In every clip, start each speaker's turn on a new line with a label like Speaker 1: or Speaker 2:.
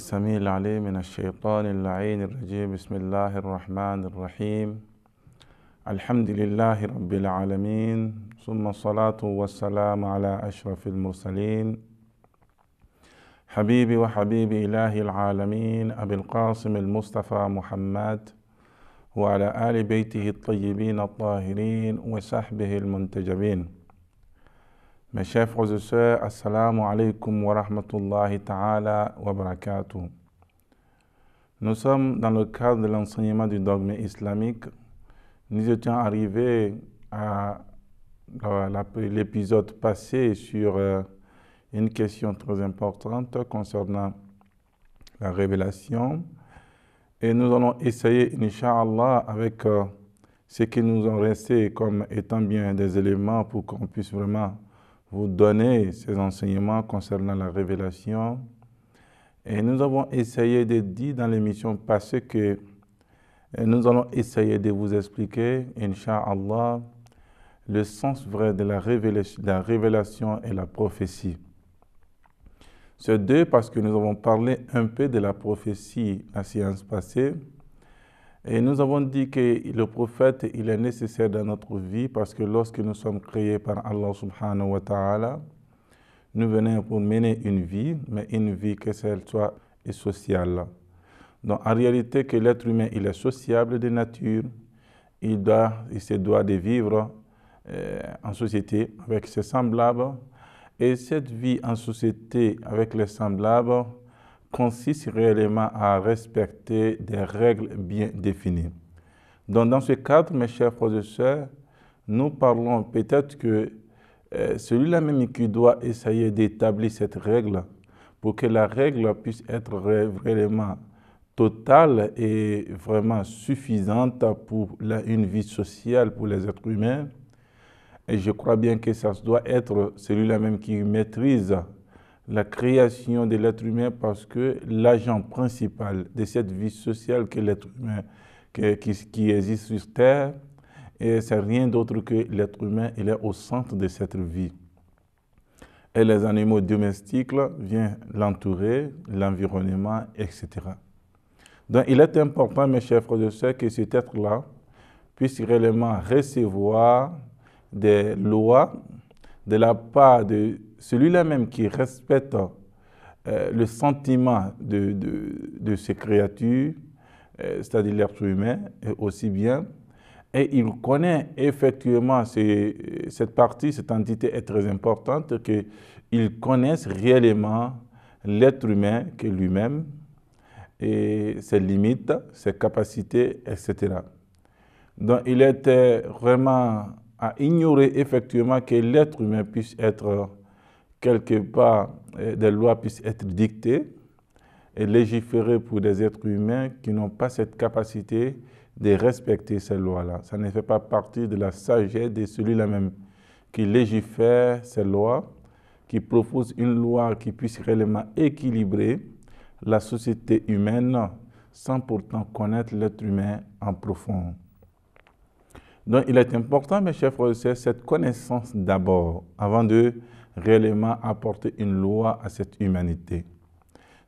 Speaker 1: السميع العليم من الشيطان اللعين الرجيم بسم الله الرحمن الرحيم الحمد لله رب العالمين ثم الصلاة والسلام على أشرف المرسلين حبيبي وحبيب إله العالمين أبي القاسم المصطفى محمد وعلى آل بيته الطيبين الطاهرين وصحبه المنتجبين Mes chers frères et sœurs, Assalamu alaikum wa rahmatullahi ta'ala wa barakatuh. Nous sommes dans le cadre de l'enseignement du dogme islamique. Nous étions arrivés à l'épisode passé sur euh, une question très importante concernant la révélation. Et nous allons essayer, Inch'Allah, avec euh, ce qui nous ont resté comme étant bien des éléments pour qu'on puisse vraiment vous donner ces enseignements concernant la révélation. Et nous avons essayé de dire dans l'émission passée que euh, nous allons essayer de vous expliquer, Inch'Allah, le sens vrai de la, révélation, de la révélation et la prophétie. Ce deux parce que nous avons parlé un peu de la prophétie la séance passée et nous avons dit que le prophète, il est nécessaire dans notre vie parce que lorsque nous sommes créés par Allah subhanahu wa ta'ala, nous venons pour mener une vie, mais une vie que celle soit sociale. Donc en réalité que l'être humain, il est sociable de nature, il, doit, il se doit de vivre euh, en société avec ses semblables. Et cette vie en société avec les semblables, consiste réellement à respecter des règles bien définies. Donc dans ce cadre, mes chers professeurs, nous parlons peut-être que euh, celui-là même qui doit essayer d'établir cette règle pour que la règle puisse être réellement totale et vraiment suffisante pour une vie sociale pour les êtres humains. Et je crois bien que ça doit être celui-là même qui maîtrise la création de l'être humain parce que l'agent principal de cette vie sociale que l'être humain qui, existe sur Terre, et c'est rien d'autre que l'être humain, il est au centre de cette vie. Et les animaux domestiques viennent l'entourer, l'environnement, etc. Donc il est important, mes chers frères et sœurs, que cet être-là puisse réellement recevoir des lois de la part de celui-là même qui respecte euh, le sentiment de, de, ses créatures, euh, c'est-à-dire l'être humain, aussi bien, et il connaît effectivement cette partie, cette entité est très importante, qu'il connaisse réellement l'être humain que lui-même, et ses limites, ses capacités, etc. Donc il était vraiment à ignorer effectivement que l'être humain puisse être quelque part eh, des lois puissent être dictées et légiférées pour des êtres humains qui n'ont pas cette capacité de respecter ces lois-là. Ça ne fait pas partie de la sagesse de celui-là même qui légifère ces lois, qui propose une loi qui puisse réellement équilibrer la société humaine sans pourtant connaître l'être humain en profond. Donc il est important, mes chers frères et sœurs, cette connaissance d'abord, avant de réellement apporter une loi à cette humanité.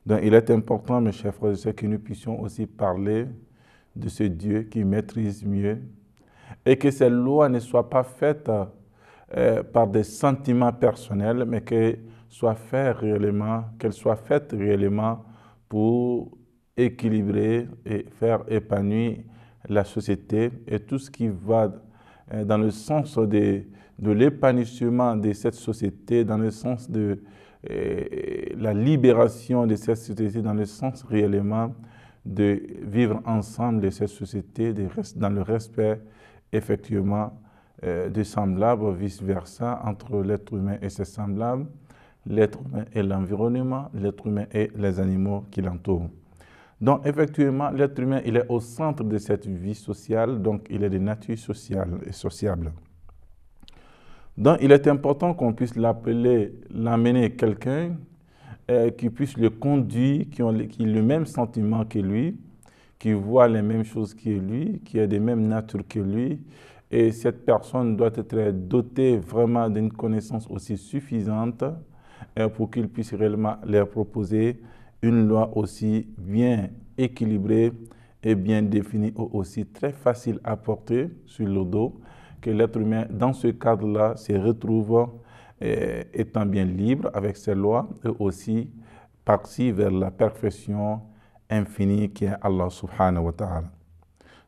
Speaker 1: Donc il est important, mes chers frères et sœurs, que nous puissions aussi parler de ce Dieu qui maîtrise mieux et que cette loi ne soit pas faite euh, par des sentiments personnels, mais que soit faite réellement, qu'elle soit faite réellement pour équilibrer et faire épanouir la société et tout ce qui va euh, dans le sens des de l'épanouissement de cette société dans le sens de euh, la libération de cette société, dans le sens réellement de vivre ensemble de cette société, dans le respect effectivement euh, des semblables, vice-versa, entre l'être humain et ses semblables, l'être humain et l'environnement, l'être humain et les animaux qui l'entourent. Donc, effectivement, l'être humain, il est au centre de cette vie sociale, donc il est de nature sociale et sociable. Donc, il est important qu'on puisse l'appeler, l'amener quelqu'un euh, qui puisse le conduire, qui, le même sentiment que lui, qui voit les mêmes choses que lui, qui a des mêmes natures que lui. Et cette personne doit être dotée vraiment d'une connaissance aussi suffisante euh, pour qu'il puisse réellement leur proposer une loi aussi bien équilibrée et bien définie, aussi très facile à porter sur le dos que l'être humain, dans ce cadre-là, se retrouve eh, étant bien libre avec ses lois et aussi parti vers la perfection infinie qui est Allah subhanahu wa ta'ala.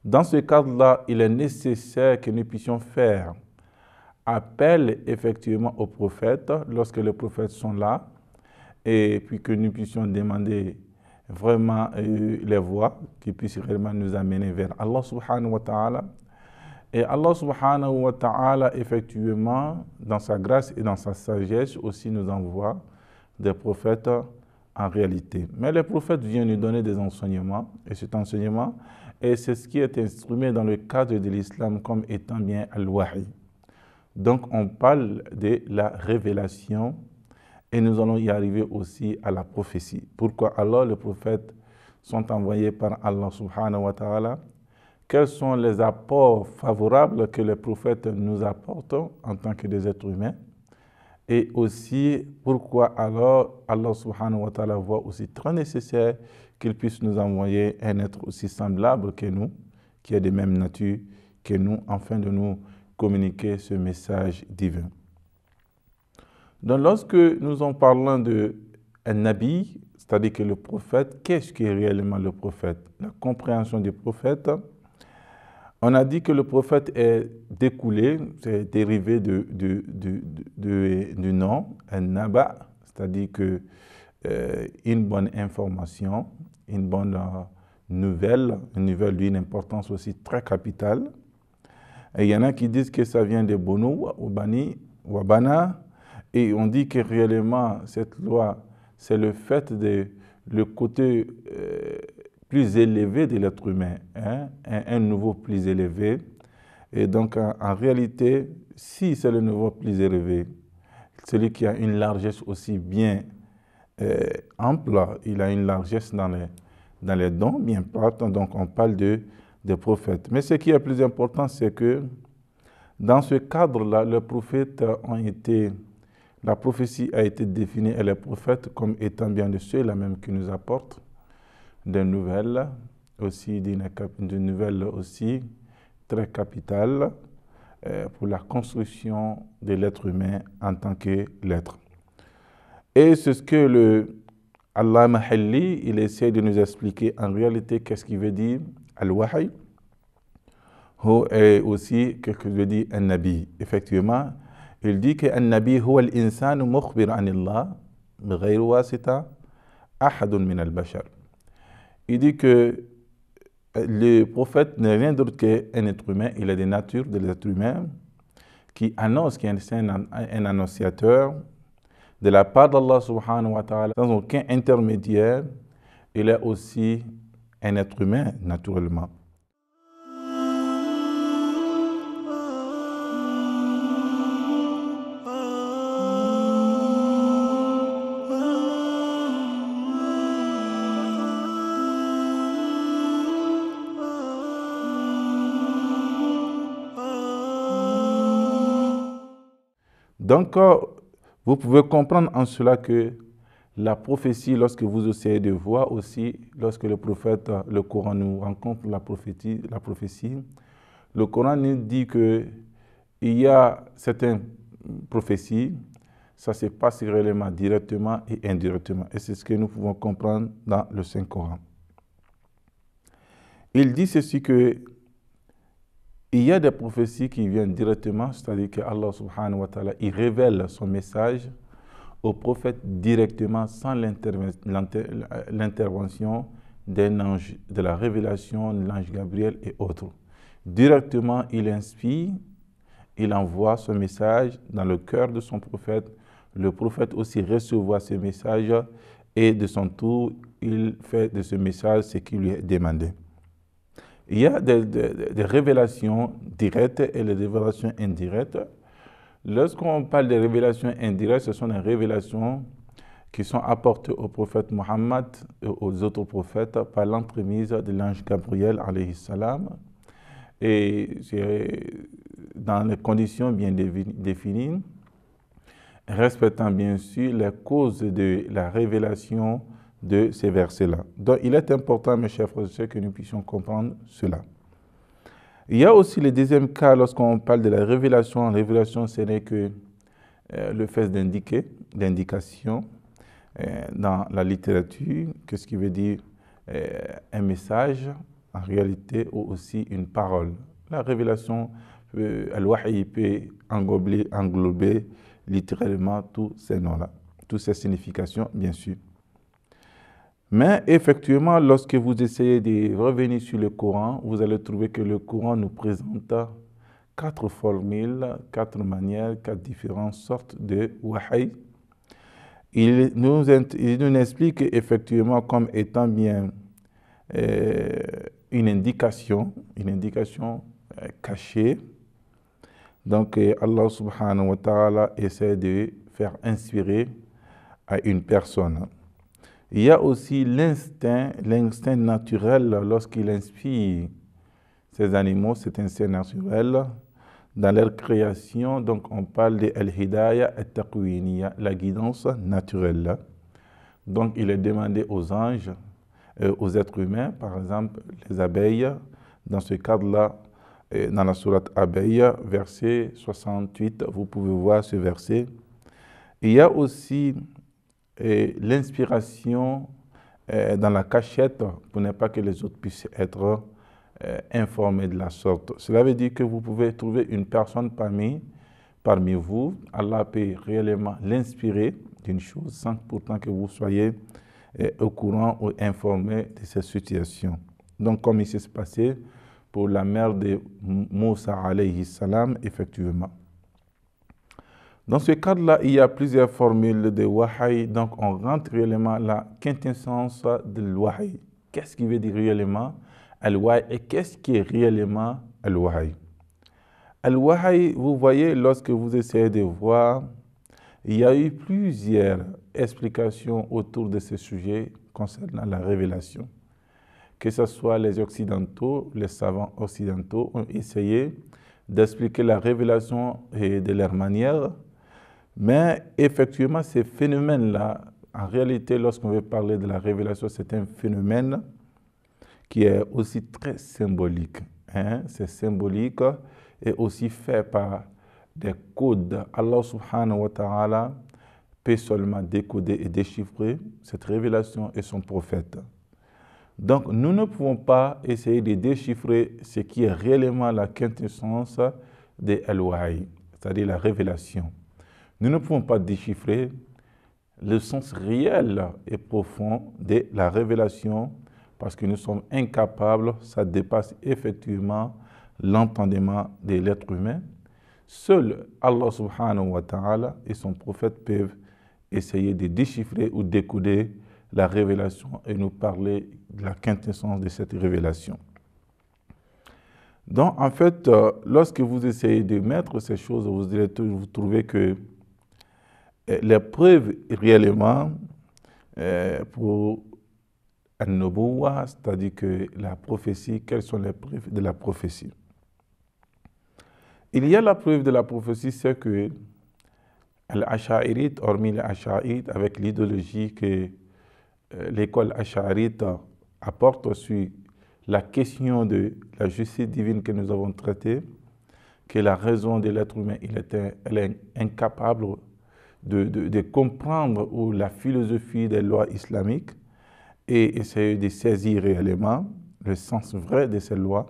Speaker 1: Dans ce cadre-là, il est nécessaire que nous puissions faire appel effectivement aux prophètes lorsque les prophètes sont là et puis que nous puissions demander vraiment euh, les voies qui puissent réellement nous amener vers Allah subhanahu wa ta'ala et Allah subhanahu wa ta'ala, effectivement, dans sa grâce et dans sa sagesse, aussi nous envoie des prophètes en réalité. Mais les prophètes viennent nous donner des enseignements, et cet enseignement, et c'est ce qui est instrumenté dans le cadre de l'islam comme étant bien al-wahi. Donc on parle de la révélation, et nous allons y arriver aussi à la prophétie. Pourquoi alors les prophètes sont envoyés par Allah subhanahu wa quels sont les apports favorables que les prophètes nous apportent en tant que des êtres humains et aussi pourquoi alors Allah subhanahu wa ta'ala voit aussi très nécessaire qu'il puisse nous envoyer un être aussi semblable que nous, qui est de même nature que nous, afin de nous communiquer ce message divin. Donc lorsque nous en parlons d'un habit, c'est-à-dire que le prophète, qu'est-ce qui est réellement le prophète La compréhension du prophète, on a dit que le prophète est découlé, c'est dérivé du, nom, un naba, c'est-à-dire que euh, une bonne information, une bonne euh, nouvelle, une nouvelle d'une importance aussi très capitale. Et il y en a qui disent que ça vient de Bono, Obani, Wabana, et on dit que réellement cette loi, c'est le fait de le côté euh, plus élevé de l'être humain, hein, un, nouveau plus élevé. Et donc, en, réalité, si c'est le nouveau plus élevé, celui qui a une largesse aussi bien euh, ample, il a une largesse dans les, dans les dons, bien pas. Donc, on parle de, des prophètes. Mais ce qui est plus important, c'est que dans ce cadre-là, les prophètes ont été, la prophétie a été définie et les prophètes comme étant bien de la même qui nous apporte d'une nouvelle, aussi aussi très capitale euh, pour la construction de l'être humain en tant que l'être. Et c'est ce que le Allah Mahalli, il essaie de nous expliquer en réalité qu'est-ce qu'il veut dire Al-Wahi et aussi qu'est-ce que veut dire un nabi Effectivement, il dit que un nabi al mukhbir anillah wasita ahadun min al-bashar il dit que euh, le prophète n'est rien d'autre qu'un être humain, il est des natures, de l'être humain, qui annonce, qu'il est un, un annonciateur de la part d'Allah subhanahu wa ta'ala, sans aucun intermédiaire, il est aussi un être humain, naturellement. Donc, euh, vous pouvez comprendre en cela que la prophétie, lorsque vous essayez de voir aussi, lorsque le prophète, euh, le Coran nous rencontre la prophétie, la prophétie le Coran nous dit que il y a certaines prophéties, ça se passe réellement directement et indirectement. Et c'est ce que nous pouvons comprendre dans le Saint-Coran. Il dit ceci que il y a des prophéties qui viennent directement, c'est-à-dire que Allah subhanahu wa ta'ala, il révèle son message au prophète directement sans l'intervention de la révélation l'ange Gabriel et autres. Directement, il inspire, il envoie ce message dans le cœur de son prophète. Le prophète aussi reçoit ce message et de son tour, il fait de ce message ce qui lui est demandé il y a des, révélations directes et les révélations indirectes. Lorsqu'on parle des révélations indirectes, ce sont des révélations qui sont apportées au prophète Mohammed et aux autres prophètes par l'entremise de l'ange Gabriel alayhi salam. Et dans les conditions bien définies, respectant bien sûr les causes de la révélation de ces versets-là. Donc il est important, mes chers frères et sœurs, que nous puissions comprendre cela. Il y a aussi le deuxième cas lorsqu'on parle de la révélation. La révélation, ce n'est que euh, le fait d'indiquer, d'indication euh, dans la littérature, quest ce qui veut dire euh, un message en réalité ou aussi une parole. La révélation, elle peut englober, englober littéralement tous ces noms-là, toutes ces significations, bien sûr. Mais effectivement, lorsque vous essayez de revenir sur le Coran, vous allez trouver que le Coran nous présente quatre formules, quatre manières, quatre différentes sortes de wahai. Il nous, nous explique effectivement comme étant bien euh, une indication, une indication euh, cachée. Donc euh, Allah subhanahu wa ta'ala essaie de faire inspirer à une personne. Il y a aussi l'instinct, l'instinct naturel lorsqu'il inspire ces animaux, cet instinct naturel dans leur création. Donc on parle de al-hidaya al la guidance naturelle. Donc il est demandé aux anges, euh, aux êtres humains, par exemple les abeilles, dans ce cadre-là, euh, dans la sourate abeille, verset 68, vous pouvez voir ce verset. Il y a aussi l'inspiration euh, dans la cachette pour ne pas que les autres puissent être euh, informés de la sorte. Cela veut dire que vous pouvez trouver une personne parmi, parmi vous. Allah peut réellement l'inspirer d'une chose sans pourtant que vous soyez euh, au courant ou informé de cette situation. Donc comme il s'est passé pour la mère de Moussa alayhi effectivement. Dans ce cadre-là, il y a plusieurs formules de wahai, Donc, on rentre réellement la quintessence de Wahai. Qu'est-ce qui veut dire réellement al wahai et qu'est-ce qui est réellement al wahai al wahai vous voyez, lorsque vous essayez de voir, il y a eu plusieurs explications autour de ce sujet concernant la révélation. Que ce soit les occidentaux, les savants occidentaux ont essayé d'expliquer la révélation de leur manière, mais effectivement, ces phénomènes-là, en réalité, lorsqu'on veut parler de la révélation, c'est un phénomène qui est aussi très symbolique. Hein. C'est symbolique et aussi fait par des codes. Allah subhanahu wa ta'ala peut seulement décoder et déchiffrer cette révélation et son prophète. Donc nous ne pouvons pas essayer de déchiffrer ce qui est réellement la quintessence des al cest c'est-à-dire la révélation nous ne pouvons pas déchiffrer le sens réel et profond de la révélation parce que nous sommes incapables, ça dépasse effectivement l'entendement de l'être humain. Seul Allah subhanahu wa ta'ala et son prophète peuvent essayer de déchiffrer ou décoder la révélation et nous parler de la quintessence de cette révélation. Donc en fait, euh, lorsque vous essayez de mettre ces choses, vous trouvez vous trouvez que euh, les preuve réellement euh, pour un cest c'est-à-dire que la prophétie, quelles sont les preuves de la prophétie Il y a la preuve de la prophétie, c'est que al hormis l'Ash'arite, avec l'idéologie que euh, l'école Ash'arite apporte sur la question de la justice divine que nous avons traitée, que la raison de l'être humain, il était, est incapable de, de, de comprendre la philosophie des lois islamiques et essayer de saisir réellement le sens vrai de ces lois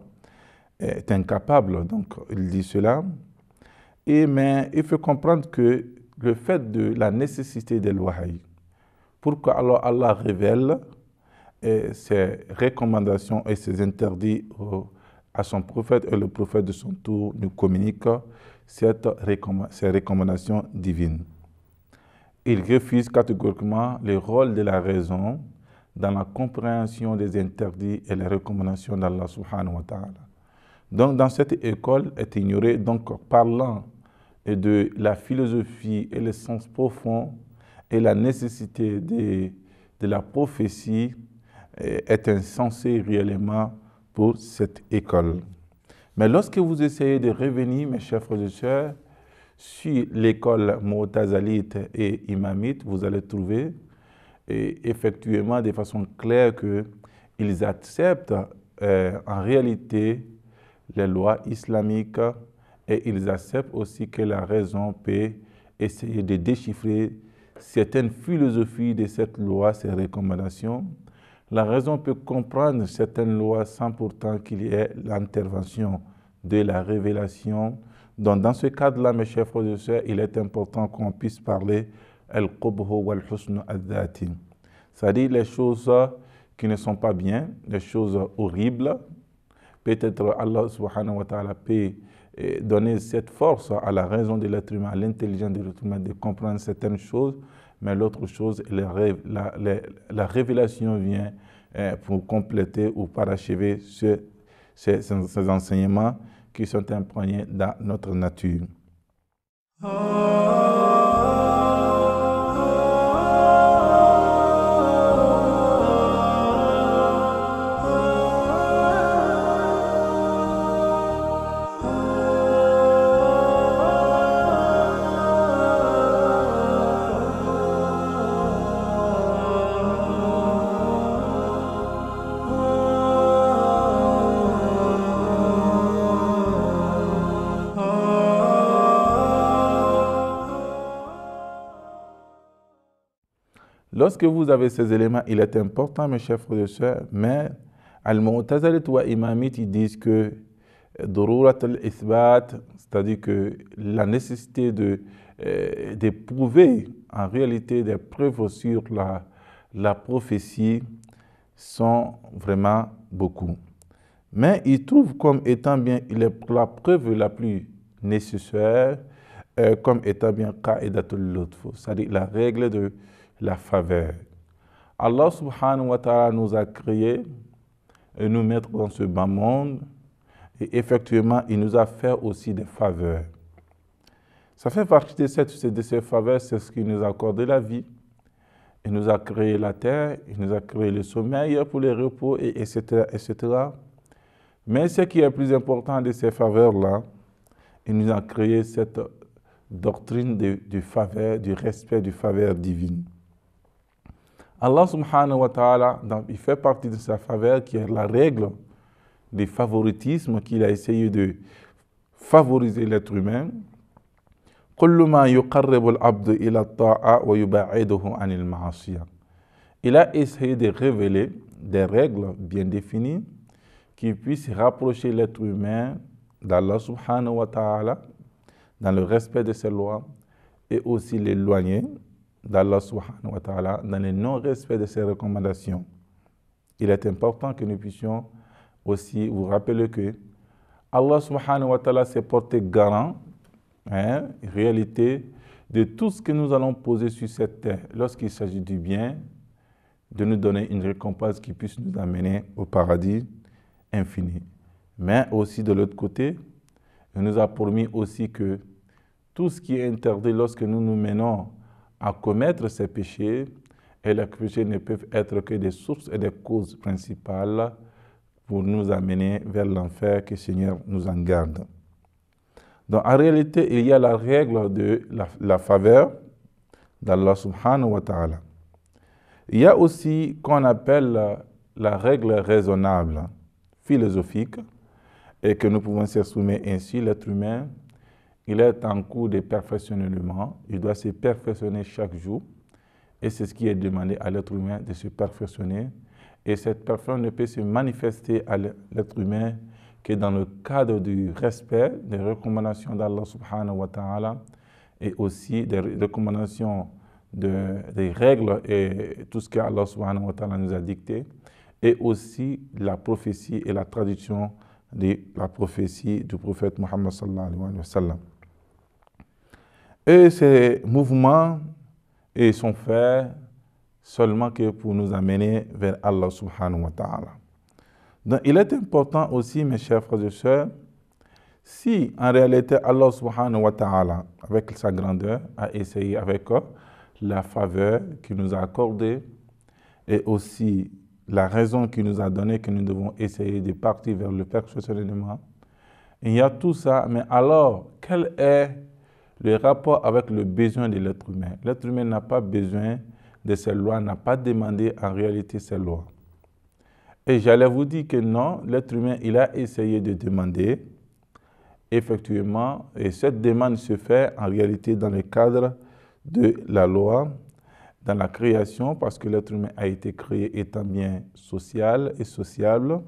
Speaker 1: est incapable. Donc, il dit cela. Et, mais il faut comprendre que le fait de la nécessité des lois pourquoi alors Allah révèle ses recommandations et ses interdits à son prophète et le prophète de son tour nous communique cette, ces recommandations divines. Il refuse catégoriquement le rôle de la raison dans la compréhension des interdits et les recommandations d'Allah subhanahu wa ta'ala. Donc dans cette école est ignoré, donc parlant de la philosophie et le sens profond et la nécessité de, la prophétie eh, est insensé réellement pour cette école. Mais lorsque vous essayez de revenir, mes chers frères et sœurs, sur l'école motazalite et imamite, vous allez trouver et effectivement de façon claire qu'ils acceptent euh, en réalité les lois islamiques et ils acceptent aussi que la raison peut essayer de déchiffrer certaines philosophies de cette loi, ces recommandations. La raison peut comprendre certaines lois sans pourtant qu'il y ait l'intervention de la révélation donc, dans ce cadre-là, mes chers frères et sœurs, il est important qu'on puisse parler al-qubhu al cest C'est-à-dire les choses qui ne sont pas bien, les choses horribles. Peut-être Allah subhanahu wa ta'ala peut eh, donner cette force à la raison de l'être humain, à l'intelligence de l'être humain de comprendre certaines choses, mais l'autre chose, la, révélation vient eh, pour compléter ou parachever ces, ces enseignements qui sont imprégnés dans notre nature. Ah. Lorsque vous avez ces éléments, il est important, mes chers frères et sœurs, mais Al-Mu'tazalit wa Imamit, disent que cest c'est-à-dire que la nécessité de, euh, prouver en réalité des preuves sur la, la prophétie sont vraiment beaucoup. Mais ils trouvent comme étant bien la preuve la plus nécessaire, euh, comme étant bien Qa'idatul Lutf, c'est-à-dire la règle de la faveur. Allah subhanahu wa ta'ala nous a créés et nous mettre dans ce bas monde. Et effectivement, il nous a fait aussi des faveurs. Ça fait partie de, cette, de ces faveurs, c'est ce qui nous a accordé la vie. Il nous a créé la terre, il nous a créé le sommeil pour les repos, et, etc., etc. Mais ce qui est plus important de ces faveurs-là, il nous a créé cette doctrine du faveur, du respect du faveur divine. Allah subhanahu wa ta'ala, il fait partie de sa faveur qui est la règle du favoritisme qu'il a essayé de favoriser l'être humain. Il a essayé de révéler des règles bien définies qui puissent rapprocher l'être humain d'Allah subhanahu wa ta'ala dans le respect de ses lois et aussi l'éloigner d'Allah subhanahu wa ta'ala dans le non-respect de ses recommandations. Il est important que nous puissions aussi vous rappeler que Allah subhanahu wa ta'ala s'est porté garant, hein, réalité, de tout ce que nous allons poser sur cette terre lorsqu'il s'agit du bien, de nous donner une récompense qui puisse nous amener au paradis infini. Mais aussi de l'autre côté, il nous a promis aussi que tout ce qui est interdit lorsque nous nous menons à commettre ces péchés et les péchés ne peuvent être que des sources et des causes principales pour nous amener vers l'enfer que le Seigneur nous en garde. Donc en réalité, il y a la règle de la, faveur d'Allah subhanahu wa ta'ala. Il y a aussi qu'on appelle la, règle raisonnable, philosophique, et que nous pouvons se soumettre ainsi l'être humain il est en cours de perfectionnement. Il doit se perfectionner chaque jour. Et c'est ce qui est demandé à l'être humain de se perfectionner. Et cette perfection ne peut se manifester à l'être humain que dans le cadre du respect des recommandations d'Allah subhanahu wa ta'ala et aussi des recommandations, des règles et tout ce que Allah subhanahu wa ta'ala nous a dicté et aussi la prophétie et la traduction de la prophétie du prophète Muhammad sallallahu alayhi wa sallam. Et ces mouvements sont faits seulement que pour nous amener vers Allah subhanahu wa ta'ala. Donc il est important aussi, mes chers frères et sœurs, si en réalité Allah subhanahu wa ta'ala, avec sa grandeur, a essayé avec euh, la faveur qu'il nous a accordée et aussi la raison qu'il nous a donnée que nous devons essayer de partir vers le perfectionnement, il y a tout ça, mais alors, quelle est le rapport avec le besoin de l'être humain. L'être humain n'a pas besoin de cette loi, n'a pas demandé en réalité ces loi. Et j'allais vous dire que non, l'être humain, il a essayé de demander, effectivement, et cette demande se fait en réalité dans le cadre de la loi, dans la création, parce que l'être humain a été créé étant bien social et sociable.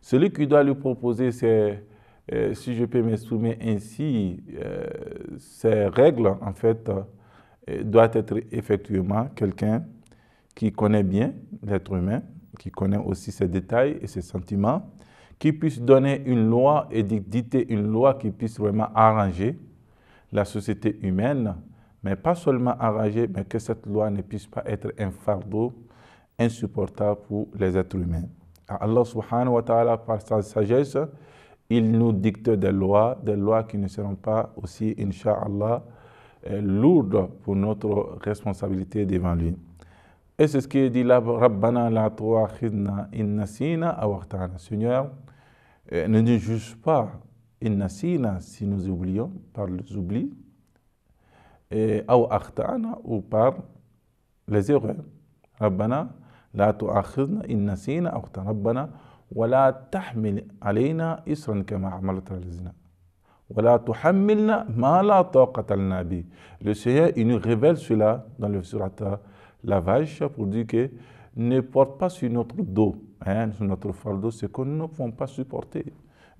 Speaker 1: Celui qui doit lui proposer, c'est, euh, si je peux m'exprimer ainsi, euh, ces règles, en fait, euh, doivent être effectivement quelqu'un qui connaît bien l'être humain, qui connaît aussi ses détails et ses sentiments, qui puisse donner une loi et dicter une loi qui puisse vraiment arranger la société humaine, mais pas seulement arranger, mais que cette loi ne puisse pas être un fardeau insupportable pour les êtres humains. Allah subhanahu wa ta'ala, par sa sagesse, il nous dicte des lois, des lois qui ne seront pas aussi, Inch'Allah, euh, lourdes pour notre responsabilité devant lui. Et c'est ce qui dit là, Rabbana la tuakhidna innasina awartana. Seigneur, euh, ne nous juge pas innasina si nous oublions, par les oublis, euh, awartana ou par les erreurs. Rabbana la tuakhidna innasina awartana. Rabbana, ولا Le Seigneur, il nous révèle cela dans le surat vache pour dire que ne porte pas sur notre dos, hein, sur notre fardeau, ce que nous ne pouvons pas supporter.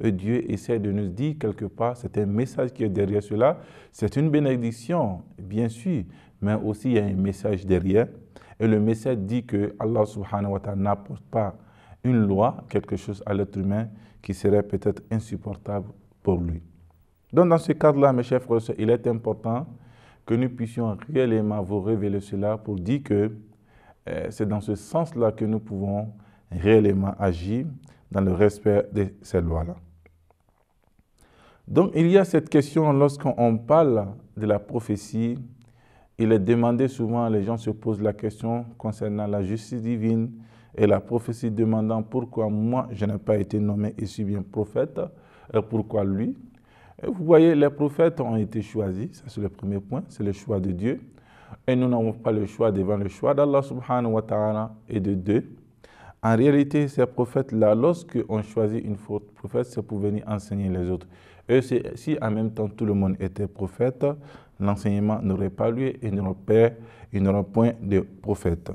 Speaker 1: Dieu essaie de nous dire quelque part, c'est un message qui est derrière cela, c'est une bénédiction, bien sûr, mais aussi il y a un message derrière. Et le message dit que Allah subhanahu wa ta'ala n'apporte pas une loi, quelque chose à l'être humain qui serait peut-être insupportable pour lui. Donc dans ce cadre-là, mes chers frères il est important que nous puissions réellement vous révéler cela pour dire que euh, c'est dans ce sens-là que nous pouvons réellement agir dans le respect de ces lois-là. Donc il y a cette question lorsqu'on parle de la prophétie, il est demandé souvent, les gens se posent la question concernant la justice divine, et la prophétie demandant pourquoi moi je n'ai pas été nommé ici bien prophète, et euh, pourquoi lui. Et vous voyez, les prophètes ont été choisis, ça c'est le premier point, c'est le choix de Dieu. Et nous n'avons pas le choix devant le choix d'Allah subhanahu wa ta'ala et de Dieu. En réalité, ces prophètes-là, lorsqu'on choisit une faute prophète, c'est pour venir enseigner les autres. Et si en même temps tout le monde était prophète, l'enseignement n'aurait pas lieu et il n'aurait point de prophète.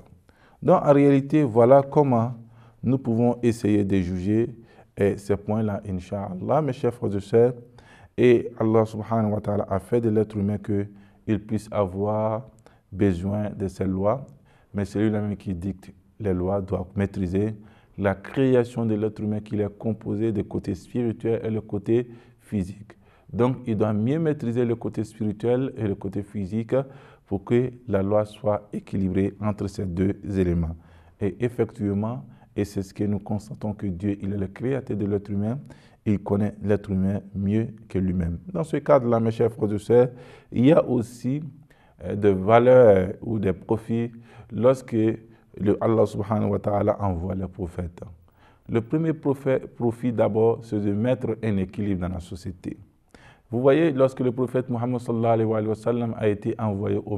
Speaker 1: Donc en réalité, voilà comment nous pouvons essayer de juger et eh, ces points-là, Inch'Allah, mes chers frères et sœurs. Et Allah subhanahu wa ta'ala a fait de l'être humain qu'il puisse avoir besoin de ces lois. Mais celui-là même qui dicte les lois doit maîtriser la création de l'être humain qu'il est composé des côté spirituel et le côté physique. Donc, il doit mieux maîtriser le côté spirituel et le côté physique pour que la loi soit équilibrée entre ces deux éléments. Et effectivement, et c'est ce que nous constatons que Dieu, il est le créateur de l'être humain, il connaît l'être humain mieux que lui-même. Dans ce cadre-là, mes chers frères et sœurs, il y a aussi euh, de valeurs ou des profits lorsque le Allah subhanahu wa ta'ala envoie les prophètes. Le premier profit d'abord, c'est de mettre un équilibre dans la société. Vous voyez, lorsque le prophète Mohammed a été envoyé aux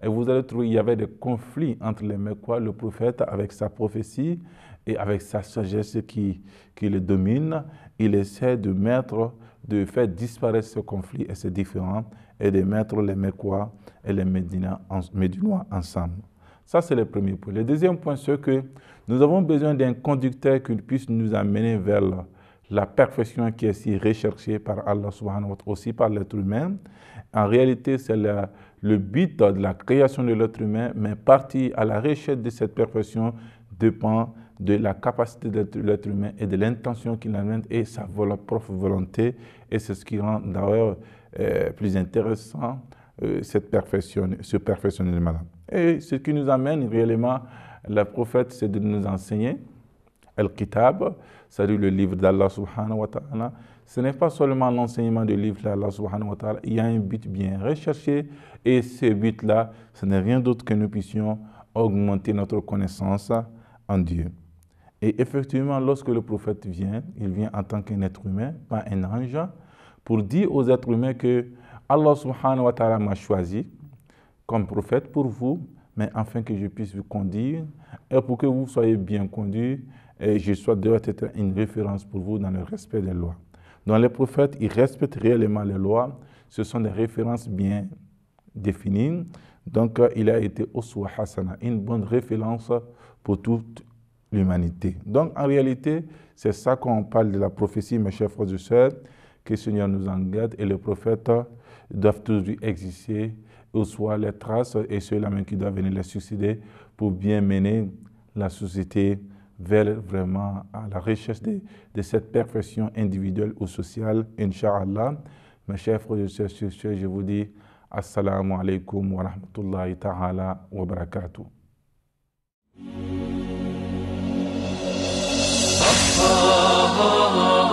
Speaker 1: et vous allez trouver qu'il y avait des conflits entre les Mekwa, le prophète avec sa prophétie et avec sa sagesse qui, qui le domine. Il essaie de mettre, de faire disparaître ce conflit et ces différends et de mettre les Mekwa et les Médinois ensemble. Ça, c'est le premier point. Le deuxième point, c'est que nous avons besoin d'un conducteur qui puisse nous amener vers la perfection qui est si recherchée par Allah subhanahu wa ta'ala, aussi par l'être humain. En réalité, c'est le but de la création de l'être humain, mais partie à la recherche de cette perfection dépend de la capacité de l'être humain et de l'intention qu'il amène et sa propre volonté. Et c'est ce qui rend d'ailleurs euh, plus intéressant euh, cette perfection, ce perfectionnement Et ce qui nous amène réellement, la prophète, c'est de nous enseigner, Al-Kitab, Salut le livre d'Allah subhanahu wa ta'ala, ce n'est pas seulement l'enseignement du livre d'Allah subhanahu wa ta'ala, il y a un but bien recherché et ce but-là, ce n'est rien d'autre que nous puissions augmenter notre connaissance en Dieu. Et effectivement, lorsque le prophète vient, il vient en tant qu'un être humain, pas un ange, pour dire aux êtres humains que Allah subhanahu wa ta'ala m'a choisi comme prophète pour vous, mais afin que je puisse vous conduire et pour que vous soyez bien conduits et je doit être une référence pour vous dans le respect des lois. Donc les prophètes, ils respectent réellement les lois. Ce sont des références bien définies. Donc euh, il a été Oswa Hasana, une bonne référence pour toute l'humanité. Donc en réalité, c'est ça qu'on parle de la prophétie, mes chers frères et sœurs, que le Seigneur nous en garde et les prophètes doivent toujours exister, ou soit les traces et ceux-là même qui doivent venir les succéder pour bien mener la société vers vraiment à la richesse de, cette perfection individuelle ou sociale, Inch'Allah. Mes chers frères et sœurs, je vous dis Assalamu alaikum wa rahmatullahi ta'ala wa barakatuh. Ah, ah, ah,